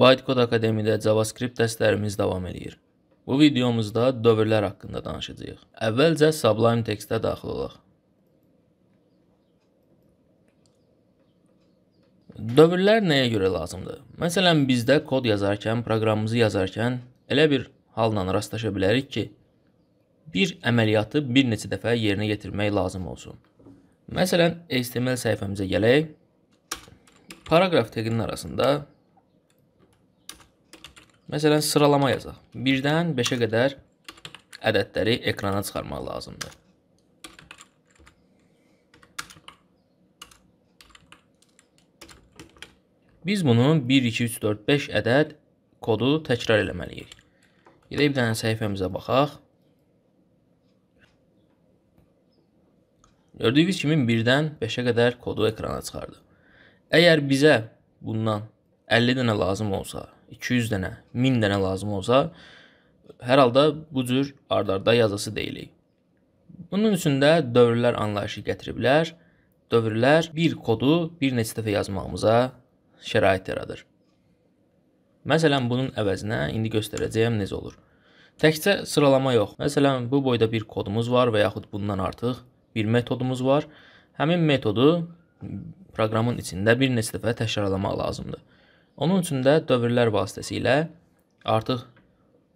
Bytecode Akademiyada JavaScript dərslərimiz davam edir. Bu videomuzda dövrlər haqqında danışacağıq. Əvvəlcə Sublime Text-ə daxil olaq. Dövrlər nəyə görə lazımdır? Məsələn, bizdə kod yazarkən, proqramımızı yazarkən elə bir halla rastlaşa bilərik ki, bir əməliyyatı bir neçə dəfə yerinə yetirmək lazım olsun. Məsələn, HTML səhifəmizə gələk. Paragraf taginin arasında Məsələn, sıralama yazaq. 1-dən 5-ə qədər ədədləri ekrana çıxarmaq lazımdır. Biz bunun 1, 2, 3, 4, 5 ədəd kodu təkrar eləməliyik. Gedək bir dənə səhifəmizə baxaq. Gördüyünüz kimi 1-dən 5-ə qədər kodu ekrana çıxardı. Əgər bizə bundan 50 dənə lazım olsa, 200 dənə, 1000 dənə lazım olsa, hər halda bu cür ardarda yazısı deyilik. Bunun üçün də dövrlər anlayışı gətiriblər. Dövrlər bir kodu bir neçə dəfə yazmağımıza şərait yaradır. Məsələn, bunun əvəzinə indi göstərəcəyim necə olur. Təkcə sıralama yox. Məsələn, bu boyda bir kodumuz var və yaxud bundan artıq bir metodumuz var. Həmin metodu proqramın içində bir neçə dəfə təkrarlamaq lazımdır. Onun üçün də dövrlər vasitəsilə artıq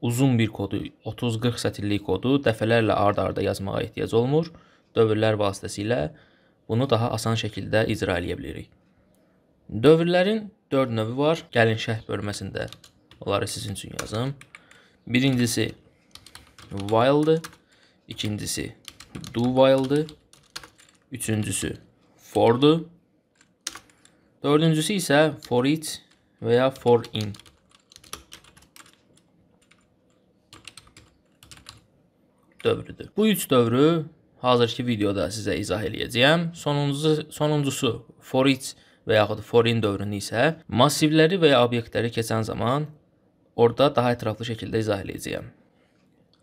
uzun bir kodu, 30-40 sətirlik kodu dəfələrlə ard-arda yazmağa ehtiyac olmur. Dövrlər vasitəsilə bunu daha asan şəkildə icra edə bilirik. Dövrlərin 4 növü var. Gəlin şərh bölməsində onları sizin üçün yazım. Birincisi while'dır. İkincisi do while'dır. Üçüncüsü for'dur. Dördüncüsü isə for each veya for in. dövrüdür. Bu üç dövrü hazır ki videoda sizə izah eləyəcəyəm. Sonuncusu, sonuncusu for each və yaxud for in dövrünü isə massivləri və ya obyektləri keçən zaman orada daha ətraflı şəkildə izah eləyəcəyəm.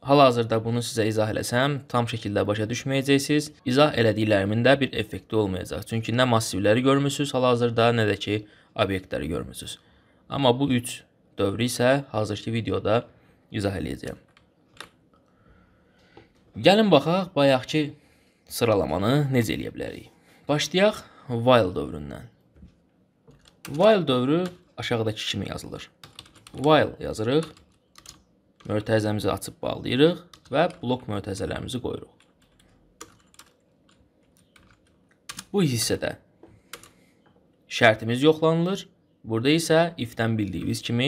Hal-hazırda bunu sizə izah eləsəm, tam şəkildə başa düşməyəcəksiniz. İzah elədiklərimin də bir effekti olmayacaq. Çünki nə massivləri görmüsünüz hal-hazırda, nə də ki, obyektləri görmüsünüz. Amma bu üç dövrü isə hazırki videoda izah eləyəcəyəm. Gəlin baxaq bayaqki sıralamanı necə eləyə bilərik. Başlayaq while dövründən. While dövrü aşağıdakı kimi yazılır. While yazırıq, mötəzəmizi açıb bağlayırıq və blok mötəzələrimizi qoyuruq. Bu hissədə şərtimiz yoxlanılır. Burada isə if-dən bildiyimiz kimi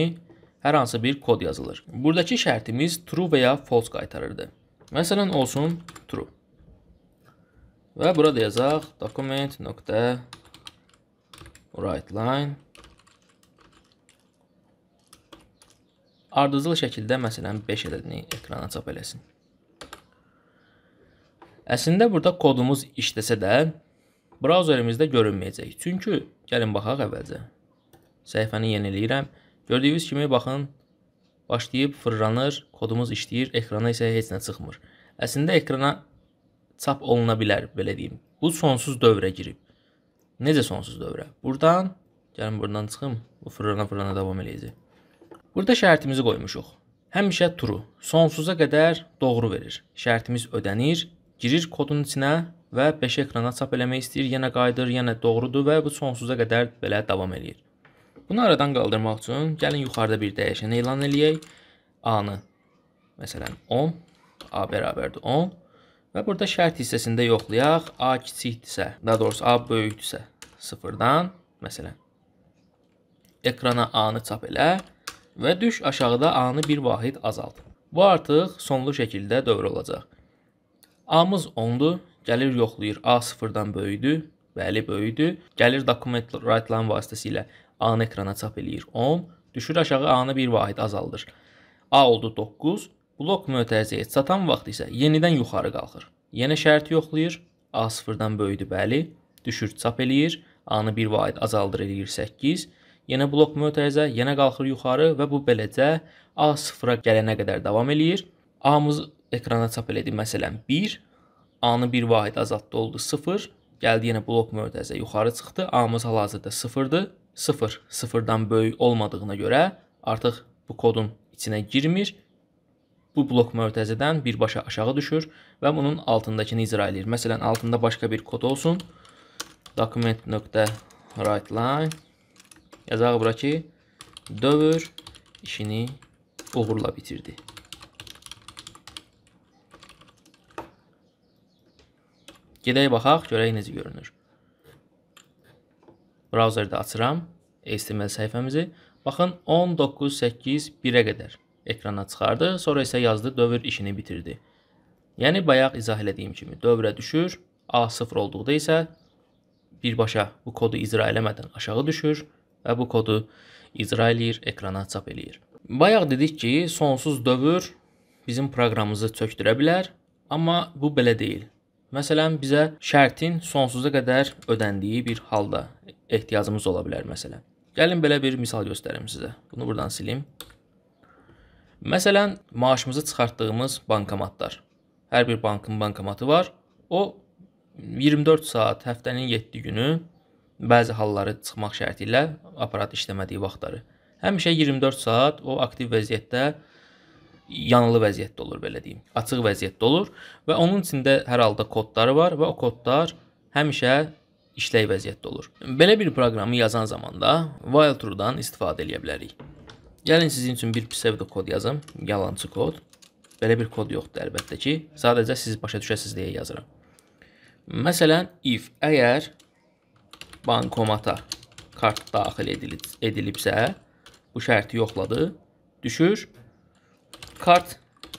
hər hansı bir kod yazılır. Buradakı şərtimiz true və ya false qaytarırdı. Məsələn olsun true. Və burada yazaq document nöqtə write line ardıcıl şəkildə məsələn 5 ədədini ekrana çap eləsin. Əslində burada kodumuz işləsə də brauzerimizdə görünməyəcək. Çünki gəlin baxaq əvvəlcə. Səhifəni yeniləyirəm. Gördüyünüz kimi baxın başlayıb fırlanır, kodumuz işləyir, ekrana isə heç nə çıxmır. Əslində ekrana çap oluna bilər, belə deyim. Bu sonsuz dövrə girib. Necə sonsuz dövrə? Burdan, gəlin buradan çıxım, bu fırlana fırlana davam eləyəcək. Burada şərtimizi qoymuşuq. Həmişə true, sonsuza qədər doğru verir. Şərtimiz ödənir, girir kodun içinə və 5 ekrana çap eləmək istəyir, yenə qayıdır, yenə doğrudur və bu sonsuza qədər belə davam eləyir. Bunu aradan qaldırmaq üçün gəlin yuxarıda bir dəyişən elan eləyək. A-nı məsələn 10, A bərabərdir 10 və burada şərt hissəsində yoxlayaq. A kiçikdirsə, daha doğrusu A böyükdirsə 0-dan məsələn ekrana A-nı çap elə və düş aşağıda A-nı bir vahid azalt. Bu artıq sonlu şəkildə dövr olacaq. A-mız 10-dur, Gəlir yoxlayır. A sıfırdan böyüdü. Bəli, böyüdü. Gəlir dokument write-ların vasitəsilə A-nı ekrana çap eləyir 10. Düşür aşağı A-nı bir vahid azaldır. A oldu 9. Blok mötərizəyə çatan vaxt isə yenidən yuxarı qalxır. Yenə şərti yoxlayır. A sıfırdan böyüdü, bəli. Düşür çap eləyir. A-nı bir vahid azaldır eləyir 8. Yenə blok mötərizə, yenə qalxır yuxarı və bu beləcə A sıfıra gələnə qədər davam eləyir. A-mız ekrana çap elədi məsələn 1 A-nı bir vahid azadda oldu 0. Gəldi yenə blok mötəzə yuxarı çıxdı. A-mız hal-hazırda 0-dır. 0 0-dan böyük olmadığına görə artıq bu kodun içinə girmir. Bu blok mötəzədən birbaşa aşağı düşür və bunun altındakını icra edir. Məsələn, altında başqa bir kod olsun. document.writeline yazaq bura ki, dövr işini uğurla bitirdi. Gedək baxaq, görək necə görünür. Browserdə açıram HTML səhifəmizi. Baxın 19.8.1-ə qədər ekrana çıxardı, sonra isə yazdı dövr işini bitirdi. Yəni bayaq izah elədiyim kimi dövrə düşür, A0 olduqda isə birbaşa bu kodu icra eləmədən aşağı düşür və bu kodu icra eləyir, ekrana çap eləyir. Bayaq dedik ki, sonsuz dövr bizim proqramımızı çökdürə bilər, amma bu belə deyil. Məsələn, bizə şərtin sonsuza qədər ödəndiyi bir halda ehtiyacımız ola bilər məsələn. Gəlin belə bir misal göstərim sizə. Bunu buradan silim. Məsələn, maaşımızı çıxartdığımız bankomatlar. Hər bir bankın bankomatı var. O 24 saat həftənin 7 günü bəzi halları çıxmaq şərti ilə aparat işləmədiyi vaxtları. Həmişə 24 saat o aktiv vəziyyətdə yanılı vəziyyətdə olur belə deyim. Açıq vəziyyətdə olur və onun içində hər halda kodları var və o kodlar həmişə işlək vəziyyətdə olur. Belə bir proqramı yazan zamanda while through-dan istifadə edə bilərik. Gəlin sizin üçün bir pseudo kod yazım, yalançı kod. Belə bir kod yoxdur əlbəttə ki, sadəcə siz başa düşəsiz deyə yazıram. Məsələn, if əgər bankomata kart daxil edilib, edilibsə, bu şərti yoxladı, düşür kart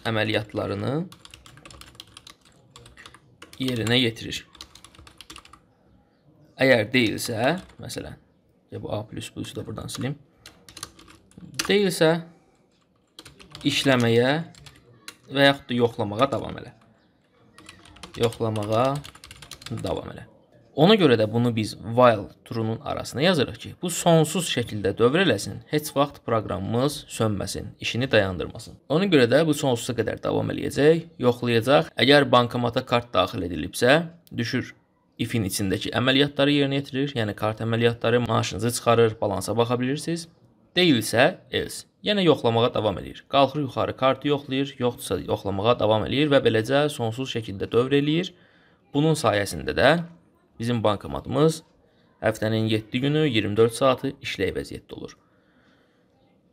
əməliyyatlarını yerinə yetirir. Əgər deyilsə, məsələn, ya bu A++ da buradan silim. Deyilsə işləməyə və yaxud da yoxlamağa davam elə. Yoxlamağa davam elə. Ona görə də bunu biz while true-nun arasına yazırıq ki, bu sonsuz şəkildə dövr eləsin, heç vaxt proqramımız sönməsin, işini dayandırmasın. Ona görə də bu sonsuza qədər davam eləyəcək, yoxlayacaq. Əgər bankomata kart daxil edilibsə, düşür ifin içindəki əməliyyatları yerinə yetirir, yəni kart əməliyyatları, maaşınızı çıxarır, balansa baxa bilirsiniz. Deyilsə else Yenə yoxlamağa davam edir. Qalxır yuxarı kartı yoxlayır, yoxdursa yoxlamağa davam edir və beləcə sonsuz şəkildə dövr eləyir. Bunun sayəsində də Bizim bankomatımız həftənin 7 günü 24 saatı işləyə vəziyyətdə olur.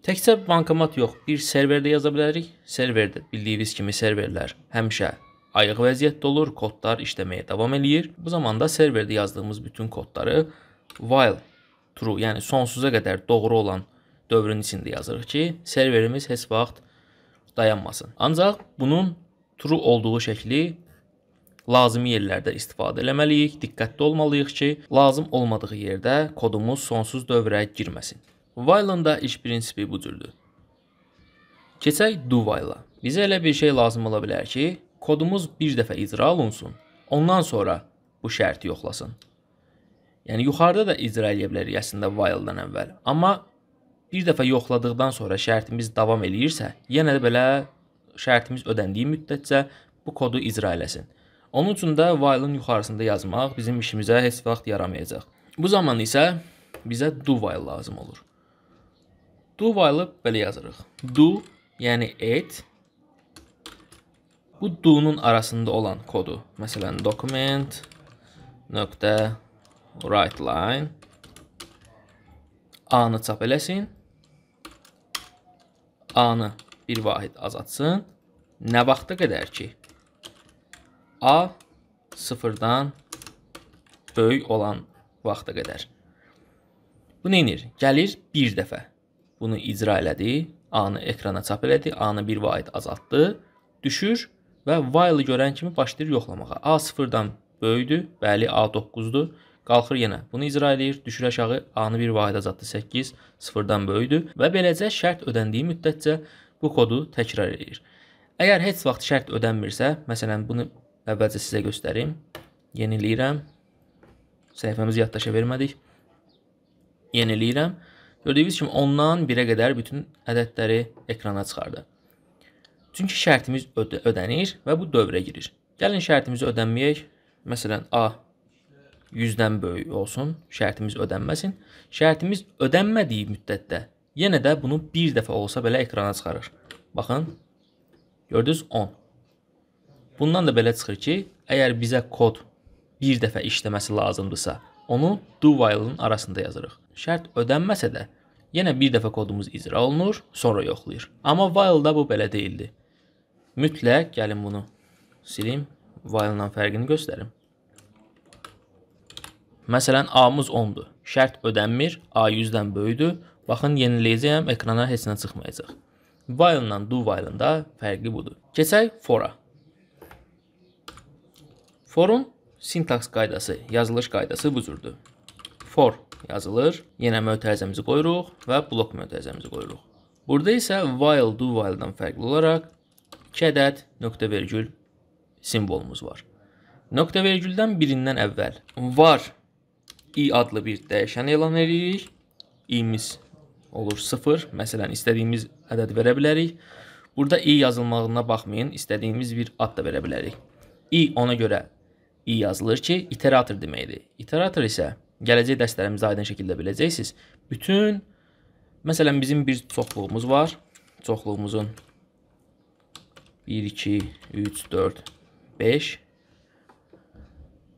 Təkcə bankomat yox, bir serverdə yaza bilərik. Serverdə bildiyiniz kimi serverlər həmişə ayıq vəziyyətdə olur, kodlar işləməyə davam eləyir. Bu zamanda serverdə yazdığımız bütün kodları while true, yəni sonsuza qədər doğru olan dövrün içində yazırıq ki, serverimiz heç vaxt dayanmasın. Ancaq bunun true olduğu şəkli lazımi yerlərdə istifadə eləməliyik, diqqətli olmalıyıq ki, lazım olmadığı yerdə kodumuz sonsuz dövrə girməsin. While-ın iş prinsipi bu cürdür. Keçək do while-a. Bizə elə bir şey lazım ola bilər ki, kodumuz bir dəfə icra olunsun, ondan sonra bu şərti yoxlasın. Yəni yuxarıda da icra edə bilərik əslində while-dan əvvəl. Amma bir dəfə yoxladıqdan sonra şərtimiz davam eləyirsə, yenə də belə şərtimiz ödəndiyi müddətcə bu kodu icra eləsin. Onun üçün də while-ın yuxarısında yazmaq bizim işimizə heç vaxt yaramayacaq. Bu zaman isə bizə do while lazım olur. Do while-ı belə yazırıq. Do, yəni et. Bu do-nun arasında olan kodu, məsələn, document nöqtə right line A-nı çap eləsin. A-nı bir vahid azatsın. Nə vaxta qədər ki, A sıfırdan böyük olan vaxta qədər. Bu neynir? Gəlir bir dəfə. Bunu icra elədi, A-nı ekrana çap elədi, A-nı bir vaid azaltdı, düşür və while-ı görən kimi başlayır yoxlamağa. A sıfırdan böyüdür, bəli A9-dur, qalxır yenə. Bunu icra eləyir, düşür aşağı, A-nı bir vaid azaltdı 8, sıfırdan böyüdür və beləcə şərt ödəndiyi müddətcə bu kodu təkrar eləyir. Əgər heç vaxt şərt ödənmirsə, məsələn bunu Əvvəlcə sizə göstərim. Yeniləyirəm. Səhifəmizi yaddaşa vermədik. Yeniləyirəm. Gördüyünüz kimi ondan 1-ə qədər bütün ədədləri ekrana çıxardı. Çünki şərtimiz öd ödənir və bu dövrə girir. Gəlin şərtimizi ödənməyək. Məsələn, A 100-dən böyük olsun, şərtimiz ödənməsin. Şərtimiz ödənmədiyi müddətdə yenə də bunu bir dəfə olsa belə ekrana çıxarır. Baxın, gördünüz 10. Bundan da belə çıxır ki, əgər bizə kod bir dəfə işləməsi lazımdırsa, onu do while-ın arasında yazırıq. Şərt ödənməsə də, yenə bir dəfə kodumuz icra olunur, sonra yoxlayır. Amma while-da bu belə deyildi. Mütləq gəlin bunu silim, while-dan fərqini göstərim. Məsələn, A-mız 10-dur. Şərt ödənmir, A 100-dən böyüdür. Baxın, yeniləyəcəyəm, ekrana heç nə çıxmayacaq. While-la do while-ında fərqi budur. Keçək for-a. Forun sintaks qaydası, yazılış qaydası bu cürdür. For yazılır, yenə mötərizəmizi qoyuruq və blok mötərizəmizi qoyuruq. Burada isə while do while-dan fərqli olaraq 2 ədəd nöqtə vergül simvolumuz var. Nöqtə vergüldən birindən əvvəl var i adlı bir dəyişən elan edirik. i-miz olur 0. Məsələn, istədiyimiz ədəd verə bilərik. Burada i yazılmağına baxmayın, istədiyimiz bir ad da verə bilərik. i ona görə i yazılır ki, iterator deməkdir. Iterator isə gələcək dərslərimizdə aydın şəkildə biləcəksiniz. Bütün məsələn bizim bir çoxluğumuz var. Çoxluğumuzun 1 2 3 4 5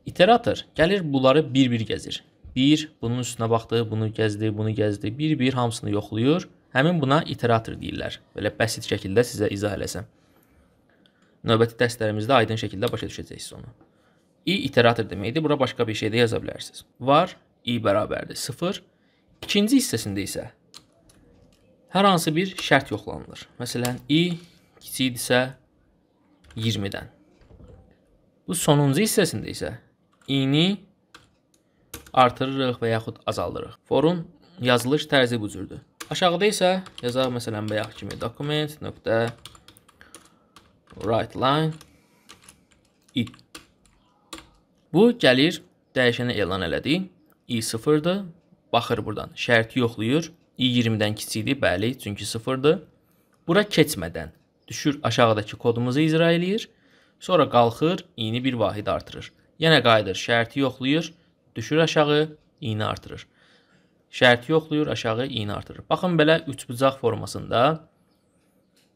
iterator gəlir bunları bir-bir gəzir. 1 bunun üstünə baxdı, bunu gəzdi, bunu gəzdi, bir-bir hamısını yoxlayır. Həmin buna iterator deyirlər. Belə bəsit şəkildə sizə izah eləsəm. Növbəti dərslərimizdə aydın şəkildə başa düşəcəksiniz onu i iterator deməkdir. Bura başqa bir şey də yaza bilərsiniz. Var i bərabərdir 0. İkinci hissəsində isə hər hansı bir şərt yoxlanılır. Məsələn, i kiçikdirsə 20-dən. Bu sonuncu hissəsində isə i-ni artırırıq və yaxud azaldırıq. Forun yazılış tərzi bu cürdür. Aşağıda isə yazaq məsələn bayaq kimi document.writeline i Bu gəlir dəyişənə elan elədi. i0-dır. Baxır burdan. Şərti yoxlayır. i20-dən kiçikdir, bəli, çünki 0-dır. Bura keçmədən düşür aşağıdakı kodumuzu icra eləyir. Sonra qalxır, i-ni bir vahid artırır. Yenə qayıdır, şərti yoxlayır, düşür aşağı, i-ni artırır. Şərti yoxlayır, aşağı i-ni artırır. Baxın belə üçbucaq formasında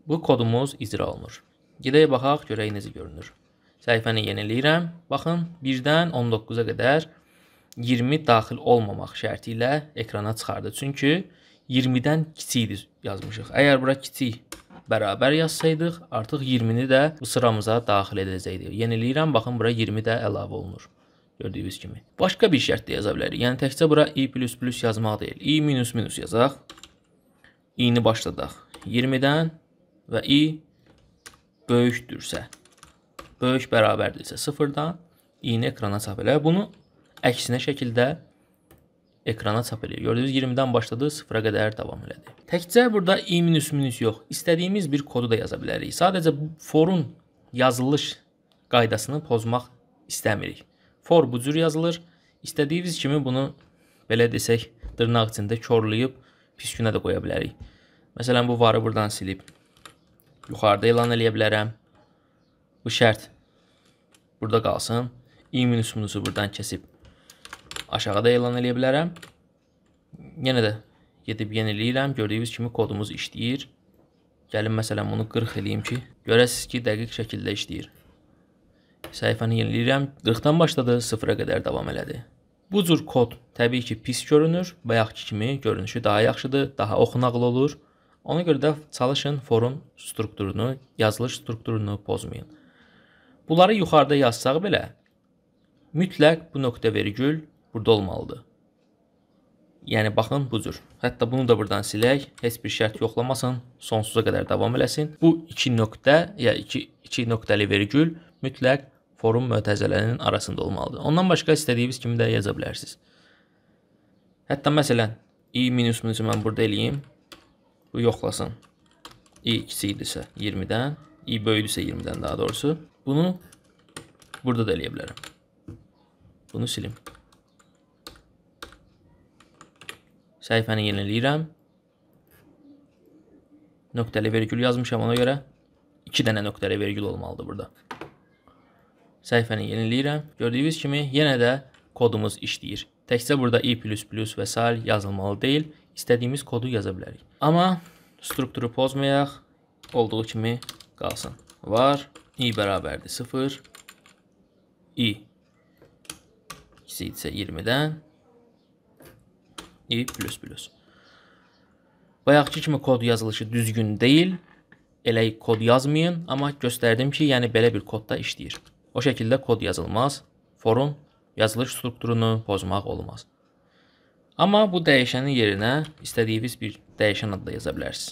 bu kodumuz icra olunur. Gedək baxaq, görək necə görünür. Səhifəni yeniləyirəm. Baxın, 1-dən 19-a qədər 20 daxil olmamaq şərti ilə ekrana çıxardı. Çünki 20-dən kiçikdir yazmışıq. Əgər bura kiçik bərabər yazsaydıq, artıq 20-ni də bu sıramıza daxil edəcəkdik. Yeniləyirəm, baxın, bura 20 də əlavə olunur. Gördüyünüz kimi. Başqa bir şərt də yaza bilərik. Yəni, təkcə bura i++ yazmaq deyil. i-- yazaq. i-ni başladaq. 20-dən və i böyükdürsə böyük bərabərdirsə sıfırdan iynə ekrana çap elə. Bunu əksinə şəkildə ekrana çap eləyir. Gördüyünüz 20-dən başladı, 0-a qədər davam elədi. Təkcə burada i minus minus yox, istədiyimiz bir kodu da yaza bilərik. Sadəcə forun yazılış qaydasını pozmaq istəmirik. For bu cür yazılır. İstədiyimiz kimi bunu belə desək, dırnaq içində körləyib pis günə də qoya bilərik. Məsələn, bu varı buradan silib yuxarıda elan eləyə bilərəm. Bu şərt burada qalsın. i minusumuzu buradan kəsib aşağıda elan eləyə bilərəm. Yenə də gedib yeniləyirəm. Gördüyünüz kimi kodumuz işləyir. Gəlin məsələn bunu 40 eləyim ki, görəsiz ki, dəqiq şəkildə işləyir. Səhifəni yeniləyirəm. 40-dan başladı, 0-a qədər davam elədi. Bu cür kod təbii ki, pis görünür. Bayaqki kimi görünüşü daha yaxşıdır, daha oxunaqlı olur. Ona görə də çalışın forun strukturunu, yazılış strukturunu pozmayın. Bunları yuxarıda yazsaq belə, mütləq bu nöqtə vergül burada olmalıdır. Yəni baxın bu cür. Hətta bunu da burdan silək, heç bir şərt yoxlamasın, sonsuza qədər davam eləsin. Bu 2 nöqtə ya 2 2 nöqtəli vergül mütləq forum mötəzələrinin arasında olmalıdır. Ondan başqa istədiyiniz kimi də yaza bilərsiniz. Hətta məsələn i minus minusu mən burada eləyim. Bu yoxlasın. i kiçikdirsə 20-dən, i böyüdürsə 20-dən daha doğrusu. Bunu burada da eləyə bilərəm. Bunu silim. Səhifəni yeniləyirəm. Nöqtəli vergül yazmışam ona görə. 2 dənə nöqtəli vergül olmalıdır burada. Səhifəni yeniləyirəm. Gördüyünüz kimi yenə də kodumuz işləyir. Təkcə burada i++ və s. yazılmalı deyil. İstədiyimiz kodu yaza bilərik. Amma strukturu pozmayaq. Olduğu kimi qalsın. Var i bərabərdir 0. i ikisi isə 20-dən i plus plus. Bayaqki kimi kod yazılışı düzgün deyil. Elə kod yazmayın, amma göstərdim ki, yəni belə bir kodda işləyir. O şəkildə kod yazılmaz. Forum yazılış strukturunu pozmaq olmaz. Amma bu dəyişənin yerinə istədiyiniz bir dəyişən adla yaza bilərsiniz.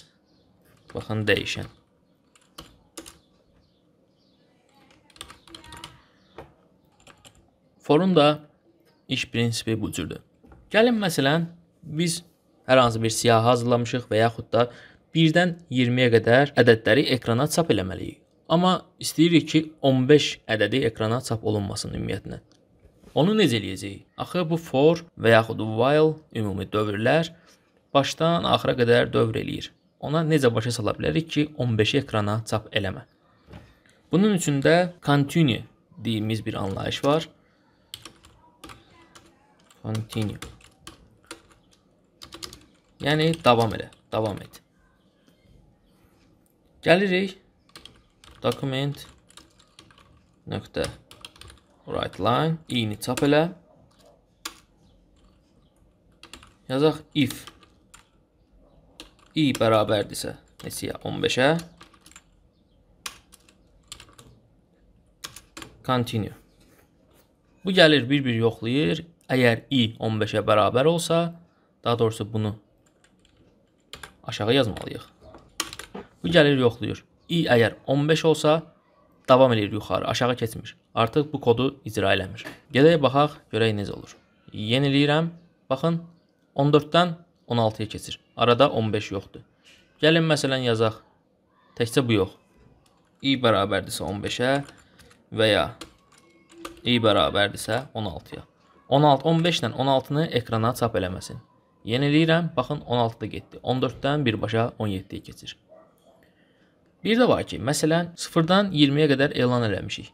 Baxın, dəyişən. Forumda iş prinsipi bucürdür. Gəlin məsələn, biz hər hansı bir siyahı hazırlamışıq və yaxud da 1-dən 20-yə qədər ədədləri ekrana çap eləməliyik. Amma istəyirik ki, 15 ədədi ekrana çap olunmasın ümumiyyətlə. Onu necə eləyəcəyik? Axı bu for və yaxud while ümumi dövrlər başdan axıra qədər dövr eləyir. Ona necə başa sala bilərik ki, 15-i ekrana çap eləmə? Bunun üçün də continue deyimiz bir anlayış var. Continue. Yəni davam elə, davam et. Gəlirik document nöqtə right line, i-ni çap elə. Yazaq if i bərabərdirsə neçəyə? 15-ə. Continue. Bu gəlir bir-bir yoxlayır. Əgər i 15-ə bərabər olsa, daha doğrusu bunu aşağı yazmalıyıq. Bu gəlir yoxlayır. i əgər 15 olsa, davam edir yuxarı, aşağı keçmir. Artıq bu kodu icra eləmir. Gedək baxaq, görək necə olur. Yeniləyirəm. Baxın, 14-dən 16-ya keçir. Arada 15 yoxdur. Gəlin məsələn yazaq. Təkcə bu yox. i bərabərdirsə 15-ə və ya i bərabərdirsə 16-ya. 16, 15 ilə 16-nı ekrana çap eləməsin. Yeniləyirəm, baxın 16-da getdi. 14-dən birbaşa 17-yə keçir. Bir də var ki, məsələn, 0-dan 20-yə qədər elan eləmişik.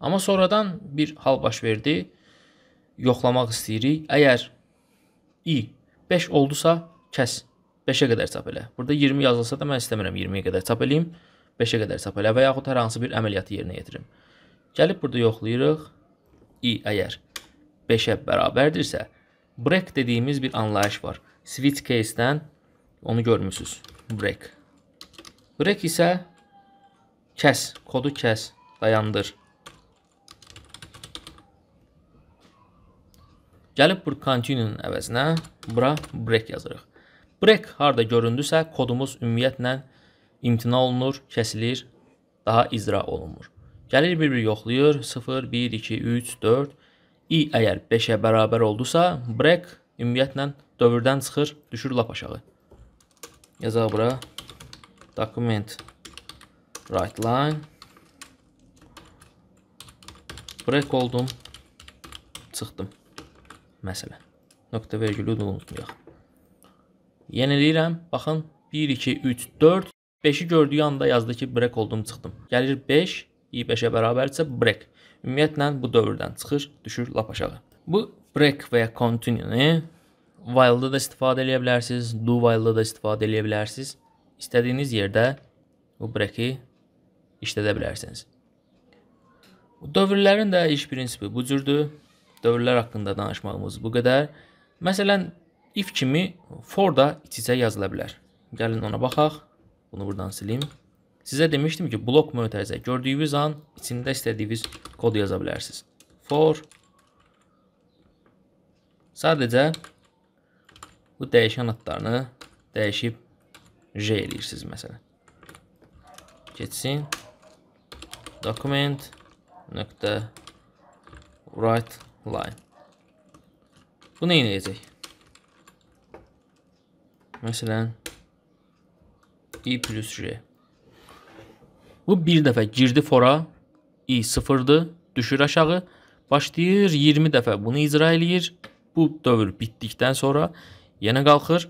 Amma sonradan bir hal baş verdi. Yoxlamaq istəyirik. Əgər i 5 oldusa, kəs. 5-ə qədər çap elə. Burada 20 yazılsa da mən istəmirəm 20-yə qədər çap eləyim. 5-ə qədər çap elə və yaxud hər hansı bir əməliyyatı yerinə yetirim. Gəlib burada yoxlayırıq i əgər 5-ə bərabərdirsə, break dediyimiz bir anlayış var. Switch case-dən onu görmüsünüz. Break. Break isə kəs, kodu kəs, dayandır. Gəlib bu continue-nun əvəzinə bura break yazırıq. Break harda göründüsə, kodumuz ümumiyyətlə imtina olunur, kəsilir, daha icra olunmur. Gəlir bir-bir yoxlayır, 0, 1, 2, 3, 4, 5 i əgər 5-ə bərabər oldusa, break ümumiyyətlə dövrdən çıxır, düşür lap aşağı. Yazaq bura document right line break oldum, çıxdım. Məsələn, nöqtə vergülü unutmayaq. Yeniləyirəm, baxın 1 2 3 4 5-i gördüyü anda yazdı ki, break oldum, çıxdım. Gəlir 5, i 5-ə bərabərdirsə break. Ümumiyyətlə bu dövrdən çıxır, düşür lap aşağı. Bu break və ya continue-ni while-da da istifadə edə bilərsiniz, do while-da da istifadə edə bilərsiniz. İstədiyiniz yerdə bu break-i işlədə bilərsiniz. Bu dövrlərin də iş prinsipi bu cürdür. Dövrlər haqqında danışmağımız bu qədər. Məsələn, if kimi for da iç-içə yazıla bilər. Gəlin ona baxaq. Bunu buradan silim. Size demiştim ki blok mötərizə gördüyünüz an içində istədiyiniz kodu yazabilirsiniz. For sadece bu değişen adlarını değişip J eləyirsiniz məsələn. Keçsin document nokta write line. Bu nə edəcək? Mesela i plus j. Bu bir dəfə girdi fora, i sıfırdır, düşür aşağı, başlayır 20 dəfə bunu icra eləyir. Bu dövr bitdikdən sonra yenə qalxır,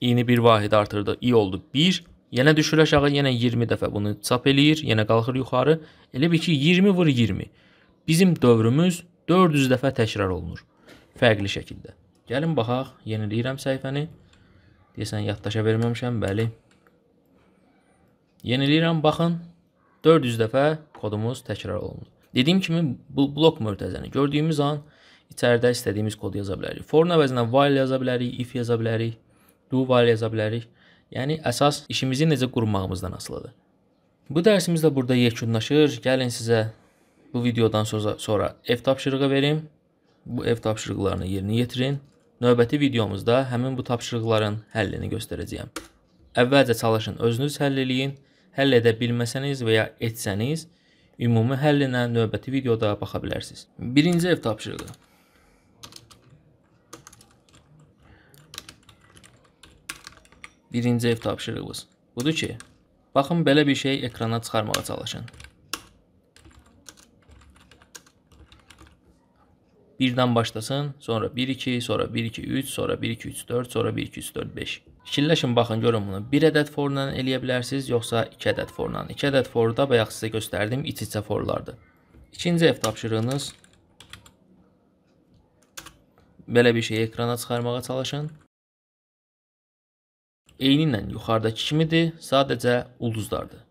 i-ni bir vahid artırdı, i oldu 1, yenə düşür aşağı, yenə 20 dəfə bunu çap eləyir, yenə qalxır yuxarı. Elə bil ki 20 vur 20. Bizim dövrümüz 400 dəfə təkrar olunur fərqli şəkildə. Gəlin baxaq, yeniləyirəm səhifəni. Deyəsən yaddaşa verməmişəm, bəli. Yeniləyirəm, baxın. 400 dəfə kodumuz təkrar olundu. Dediyim kimi bu blok mötərizəni gördüyümüz an içəridə istədiyimiz kodu yaza bilərik. For əvəzinə while yaza bilərik, if yaza bilərik, do while yaza bilərik. Yəni əsas işimizi necə qurmağımızdan asılıdır. Bu dərsimiz də burada yekunlaşır. Gəlin sizə bu videodan sonra ev tapşırığı verim. Bu ev tapşırıqlarını yerinə yetirin. Növbəti videomuzda həmin bu tapşırıqların həllini göstərəcəyəm. Əvvəlcə çalışın, özünüz həll eləyin həll edə bilməsəniz və ya etsəniz, ümumi həllinə növbəti videoda baxa bilərsiniz. Birinci ev tapşırığı. Birinci ev tapşırığımız budur ki, baxın belə bir şey ekrana çıxarmağa çalışın. Birdən başlasın, sonra 1-2, sonra 1-2-3, sonra 1-2-3-4, sonra 1-2-3-4-5. Fikirləşin baxın görün bunu. 1 ədəd forla eləyə bilərsiniz, yoxsa 2 ədəd forla. 2 ədəd forda bayaq sizə göstərdiyim iç-içə forlardır. İkinci ev tapşırığınız belə bir şeyi ekrana çıxarmağa çalışın. Eyni ilə yuxarıdakı kimidir, sadəcə ulduzlardır.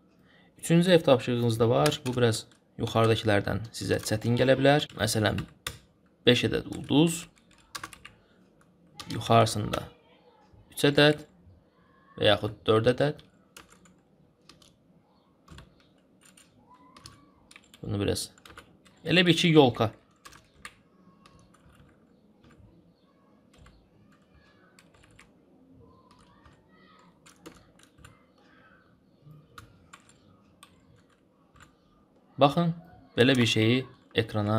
Üçüncü ev tapşırığınız da var. Bu biraz yuxarıdakilərdən sizə çətin gələ bilər. Məsələn, 5 ədəd ulduz yuxarısında 3 ədəd, və yaxud 4 ədəd. Bunu biraz. Elə bir ki, yolka. Baxın, belə bir şeyi ekrana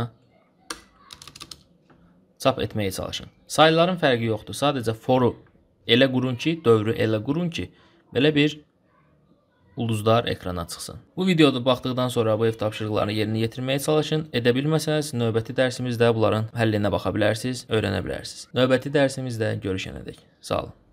çap etməyə çalışın. Sayıların fərqi yoxdur. Sadəcə foru elə qurun ki, dövrü elə qurun ki, belə bir ulduzlar ekrana çıxsın. Bu videoda baxdıqdan sonra bu ev tapşırıqlarını yerinə yetirməyə çalışın. Edə bilməsəniz, növbəti dərsimizdə bunların həllinə baxa bilərsiniz, öyrənə bilərsiniz. Növbəti dərsimizdə görüşənədək. Sağ olun.